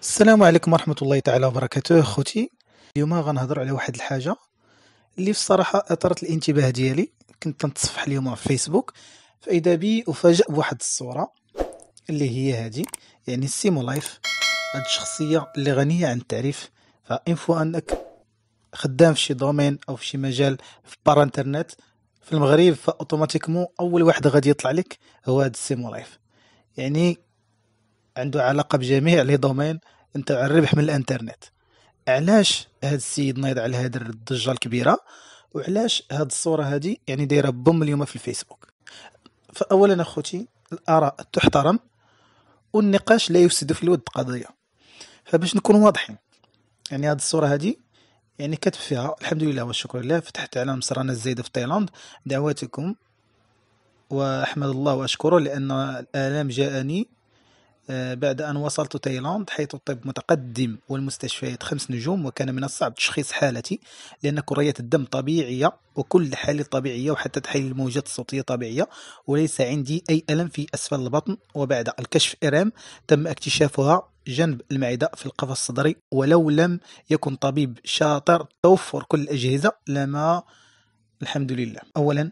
السلام عليكم ورحمة الله تعالى وبركاته خوتي اليوم غنهضر على واحد الحاجة اللي في الصراحة أثرت الانتباه ديالي كنت كنتصفح اليوم في فيسبوك فإذا بي أفاجأ بواحد الصورة اللي هي هذه يعني سيمو لايف هاد الشخصية اللي غنية عن التعريف فإنفو أنك خدام في شي دومين او في شي مجال في بار انترنت في المغرب فاوتوماتيكمون اول واحد غادي يطلع لك هو هذا السيمو لايف يعني عنده علاقه بجميع لي دومين انت الربح من الانترنت علاش هذا السيد نايض على هذه الضجه الكبيره وعلاش هذه الصوره هذه يعني دايره بوم اليوم في الفيسبوك فاولا اخوتي الاراء تحترم والنقاش لا يفسد في الود قضيه فباش نكون واضحين يعني هذه الصوره هذه يعني كتب فيها الحمد لله والشكر لله فتحت على مصرانة الزايدة في تايلاند دعواتكم وأحمد الله وأشكره لأن الآلام جاءني آه، بعد أن وصلت تايلاند حيث الطب متقدم والمستشفيات خمس نجوم وكان من الصعب تشخيص حالتي لأن كريات الدم طبيعية وكل حالة طبيعية وحتى تحليل الموجات الصوتية طبيعية وليس عندي أي ألم في أسفل البطن وبعد الكشف إرام تم اكتشافها جنب المعدة في القفص الصدري ولو لم يكن طبيب شاطر توفر كل الأجهزة لما الحمد لله أولا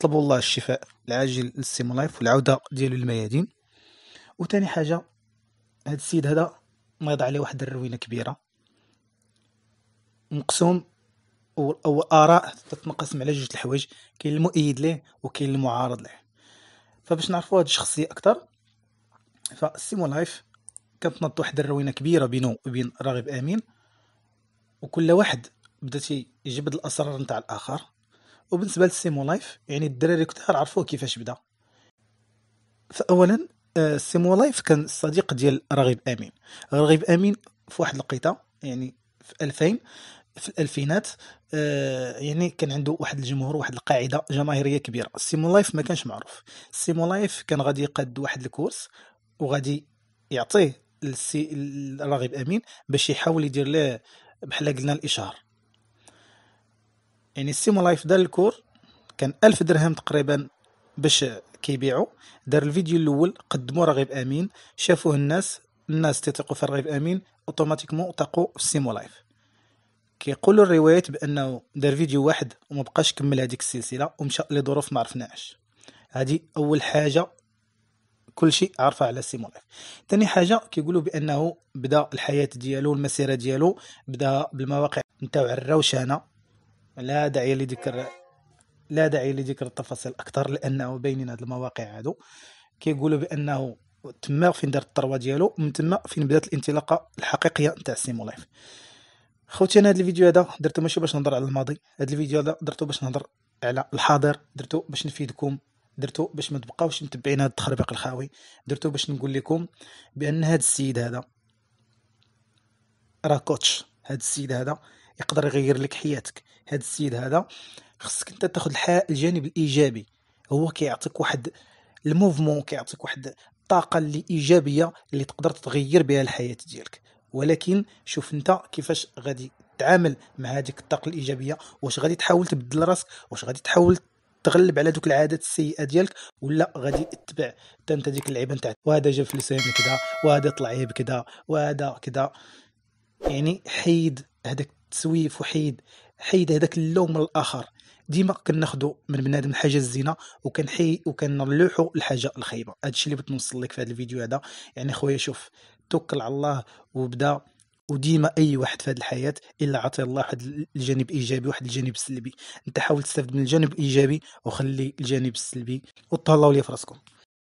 طلبوا الله الشفاء العاجل للسيمولايف والعودة ديالو للميادين وتاني حاجه هاد السيد هذا يضع عليه واحد الروينه كبيره مقسوم أو آراء تتنقسم على جوج الحوايج كاين المؤيد ليه وكاين المعارض ليه فباش نعرفوا هاد الشخصيه اكثر فسيمون لايف كانت نط واحد الروينه كبيره بينه وبين راغب امين وكل واحد بدا يجبد الاسرار نتاع الاخر وبالنسبه لسيمون لايف يعني الدراري كثار عرفوه كيفاش بدا فاولا سيمو لايف كان الصديق ديال رغيب امين رغيب امين في واحد الوقيته يعني في 2000 في الالفينات آه، يعني كان عنده واحد الجمهور واحد القاعده جماهيريه كبيره سيمو لايف ما كانش معروف سيمو لايف كان غادي يقاد واحد الكورس وغادي يعطيه للسي الرغيب امين باش يحاول يدير له بحال قلنا الاشهار يعني سيمو لايف دار الكور كان ألف درهم تقريبا باش كيبيعوا دار الفيديو الاول قدموا رغيف امين شافوه الناس الناس تثقوا في رغيف امين اوتوماتيكمون تقوا في سيمو لايف كيقولوا الروايات بانه دار فيديو واحد وما بقاش كمل هذيك السلسله ومشى لظروف ما عرفناش هذه اول حاجه كل شيء عارفه على سيمو لايف ثاني حاجه كيقولوا بانه بدا الحياه ديالو المسيره ديالو بدا بالمواقع نتاع الروشانه لا داعي لذكر لا داعي لذكر التفاصيل اكثر لانه باينين هاد المواقع هادو كيقولوا بانه تما فين دار الثروه ديالو من تما فين بدات الانطلاقه الحقيقيه نتاع سيمو لايف خوتي انا هاد الفيديو هذا درته ماشي باش نهضر على الماضي هاد الفيديو هذا درته باش نهضر على الحاضر درته باش نفيدكم درته باش ما تبقاوش متبعين هاد التخربيق الخاوي درته باش نقول لكم بان هاد السيد هذا راه كوتش هاد السيد هذا يقدر يغير لك حياتك هاد السيد هذا خصك انت تاخذ الجانب الايجابي هو كيعطيك واحد الموفمون كيعطيك واحد الطاقه اللي ايجابيه اللي تقدر تغير بها الحياه ديالك ولكن شوف انت كيفاش غادي تعامل مع هذيك الطاقه الايجابيه واش غادي تحاول تبدل راسك واش غادي تحاول تغلب على دوك العادات السيئه ديالك ولا غادي تتبع حتى انت ديك اللعيبه نتاع وهذا جا فلسان كذا وهذا طلع بكذا وهذا كذا يعني حيد هذاك التسويف وحيد حيد هذاك اللوم الاخر ديما كناخذوا من بنادم الحاجه الزينه وكنحي وكنلوحوا الحاجه الخايبه هادشي اللي بغيت نوصل لك في هذا الفيديو هذا يعني خويا شوف توكل على الله وبدا وديما اي واحد في هذه الحياه الا عطي الله واحد الجانب ايجابي واحد الجانب سلبي انت حاول تستفد من الجانب الايجابي وخلي الجانب السلبي وتهلاو لي في راسكم